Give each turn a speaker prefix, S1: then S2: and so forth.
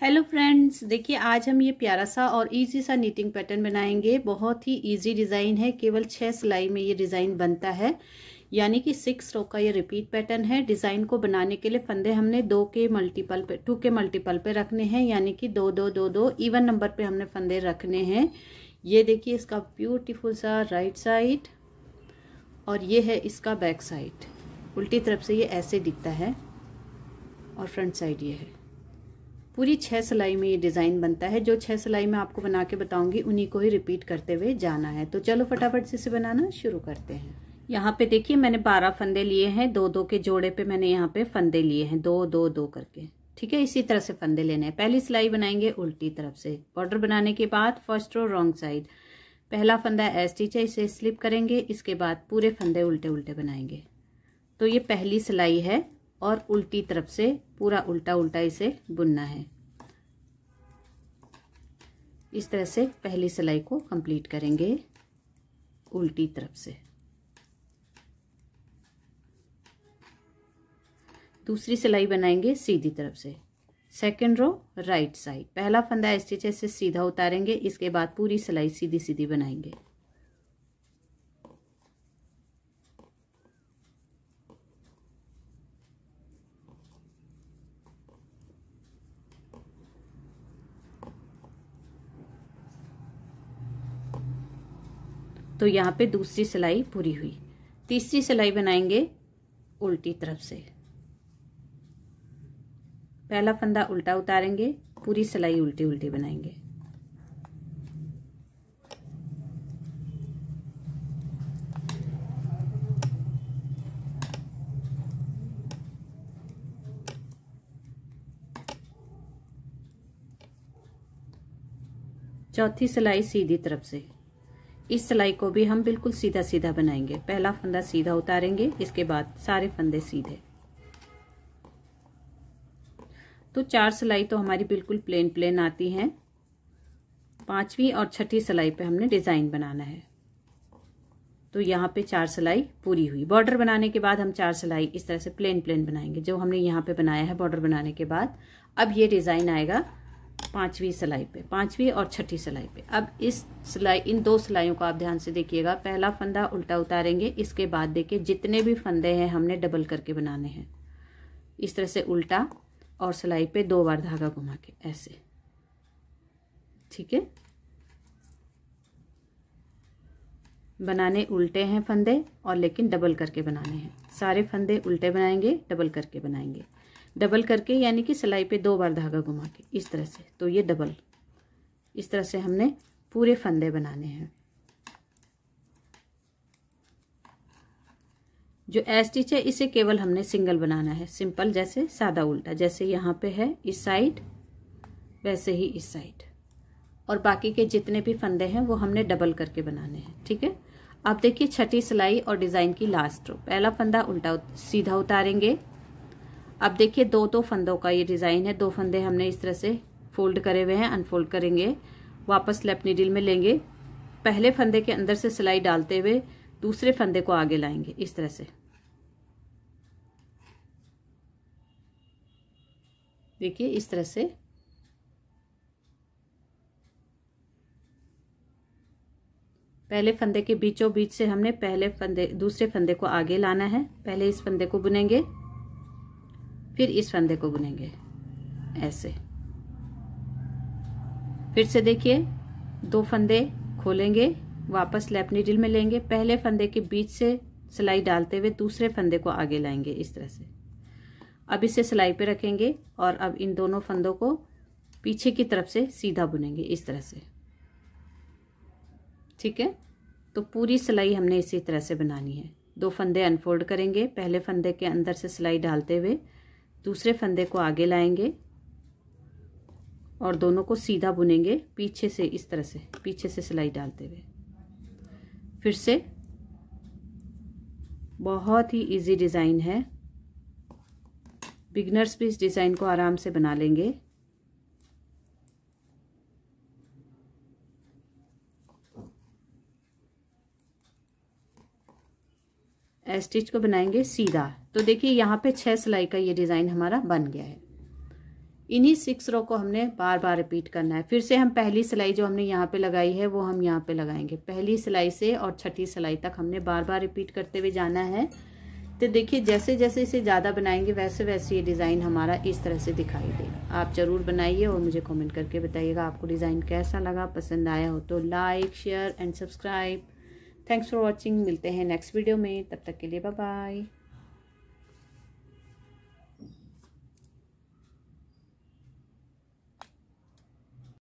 S1: hello friends देखिए आज हम ये प्यारा सा और इजी सा नीटिंग पैटर्न बनाएंगे बहुत ही इजी डिज़ाइन है केवल छः सिलाई में ये डिज़ाइन बनता है यानी कि सिक्स रो का ये रिपीट पैटर्न है डिज़ाइन को बनाने के लिए फंदे हमने दो के मल्टीपल पे टू के मल्टीपल पे रखने हैं यानी कि दो दो दो दो इवन नंबर पर हमने फंदे रखने हैं ये देखिए इसका ब्यूटिफुल सा राइट साइड और ये है इसका बैक साइड उल्टी तरफ से ये ऐसे दिखता है और फ्रंट साइड ये है पूरी छः सिलाई में ये डिज़ाइन बनता है जो छः सिलाई में आपको बना के बताऊंगी उन्हीं को ही रिपीट करते हुए जाना है तो चलो फटाफट से इसे बनाना शुरू करते हैं यहाँ पे देखिए मैंने बारह फंदे लिए हैं दो दो के जोड़े पे मैंने यहाँ पे फंदे लिए हैं दो दो दो करके ठीक है इसी तरह से फंदे लेने हैं पहली सिलाई बनाएंगे उल्टी तरफ से बॉर्डर बनाने के बाद फर्स्ट रो रॉन्ग साइड पहला फंदा एस स्टिच है इसे स्लिप करेंगे इसके बाद पूरे फंदे उल्टे उल्टे बनाएंगे तो ये पहली सिलाई है और उल्टी तरफ से पूरा उल्टा उल्टा इसे बुनना है इस तरह से पहली सिलाई को कंप्लीट करेंगे उल्टी तरफ से दूसरी सिलाई बनाएंगे सीधी तरफ से सेकेंड रो राइट साइड पहला फंदा स्टिच से सीधा उतारेंगे इसके बाद पूरी सिलाई सीधी सीधी बनाएंगे तो यहाँ पे दूसरी सिलाई पूरी हुई तीसरी सिलाई बनाएंगे उल्टी तरफ से पहला फंदा उल्टा उतारेंगे पूरी सिलाई उल्टी उल्टी बनाएंगे चौथी सिलाई सीधी तरफ से इस सिलाई को भी हम बिल्कुल सीधा सीधा बनाएंगे पहला फंदा सीधा उतारेंगे इसके बाद सारे फंदे सीधे तो चार सिलाई तो हमारी बिल्कुल प्लेन प्लेन आती हैं पांचवी और छठी सिलाई पे हमने डिज़ाइन बनाना है तो यहाँ पे चार सिलाई पूरी हुई बॉर्डर बनाने के बाद हम चार सिलाई इस तरह से प्लेन प्लेन बनाएंगे जो हमने यहाँ पे बनाया है बॉर्डर बनाने के बाद अब ये डिज़ाइन आएगा पांचवी सिलाई पे पांचवी और छठी सिलाई पे अब इस सिलाई इन दो सिलाइयों को आप ध्यान से देखिएगा पहला फंदा उल्टा उतारेंगे इसके बाद देखिए जितने भी फंदे हैं हमने डबल करके बनाने हैं इस तरह से उल्टा और सिलाई पे दो बार धागा घुमा के ऐसे ठीक है बनाने उल्टे हैं फंदे और लेकिन डबल करके बनाने हैं सारे फंदे उल्टे बनाएंगे डबल करके बनाएंगे डबल करके यानी कि सिलाई पे दो बार धागा घुमा के इस तरह से तो ये डबल इस तरह से हमने पूरे फंदे बनाने हैं जो एस्टिच है इसे केवल हमने सिंगल बनाना है सिंपल जैसे सादा उल्टा जैसे यहाँ पे है इस साइड वैसे ही इस साइड और बाकी के जितने भी फंदे हैं वो हमने डबल करके बनाने हैं ठीक है अब देखिए छठी सिलाई और डिज़ाइन की लास्ट रो पहला फंदा उल्टा सीधा उतारेंगे अब देखिए दो दो तो फंदों का ये डिज़ाइन है दो फंदे हमने इस तरह से फोल्ड करे हुए हैं अनफोल्ड करेंगे वापस लेफ्ट नीडल में लेंगे पहले फंदे के अंदर से सिलाई डालते हुए दूसरे फंदे को आगे लाएंगे इस तरह से देखिए इस तरह से पहले फंदे के बीचों बीच से हमने पहले फंदे दूसरे फंदे को आगे लाना है पहले इस फंदे को बुनेंगे फिर इस फंदे को बुनेंगे ऐसे फिर से देखिए दो फंदे खोलेंगे वापस लेफ्ट नीडल में लेंगे पहले फंदे के बीच से सिलाई डालते हुए दूसरे फंदे को आगे लाएंगे इस तरह से अब इसे सिलाई पे रखेंगे और अब इन दोनों फंदों को पीछे की तरफ से सीधा बुनेंगे इस तरह से ठीक है तो पूरी सिलाई हमने इसी तरह से बनानी है दो फंदे अनफोल्ड करेंगे पहले फंदे के अंदर से सिलाई डालते हुए दूसरे फंदे को आगे लाएंगे और दोनों को सीधा बुनेंगे पीछे से इस तरह से पीछे से सिलाई डालते हुए फिर से बहुत ही इजी डिज़ाइन है बिगनर्स भी इस डिज़ाइन को आराम से बना लेंगे स्टिच को बनाएंगे सीधा तो देखिए यहाँ पे छः सिलाई का ये डिज़ाइन हमारा बन गया है इन्हीं सिक्स रो को हमने बार बार रिपीट करना है फिर से हम पहली सिलाई जो हमने यहाँ पे लगाई है वो हम यहाँ पे लगाएंगे पहली सिलाई से और छठी सिलाई तक हमने बार बार रिपीट करते हुए जाना है तो देखिए जैसे जैसे इसे ज़्यादा बनाएंगे वैसे वैसे ये डिज़ाइन हमारा इस तरह से दिखाई देगा आप ज़रूर बनाइए और मुझे कॉमेंट करके बताइएगा आपको डिज़ाइन कैसा लगा पसंद आया हो तो like share and subscribe thanks for watching मिलते हैं नेक्स्ट वीडियो में तब तक के लिए बाय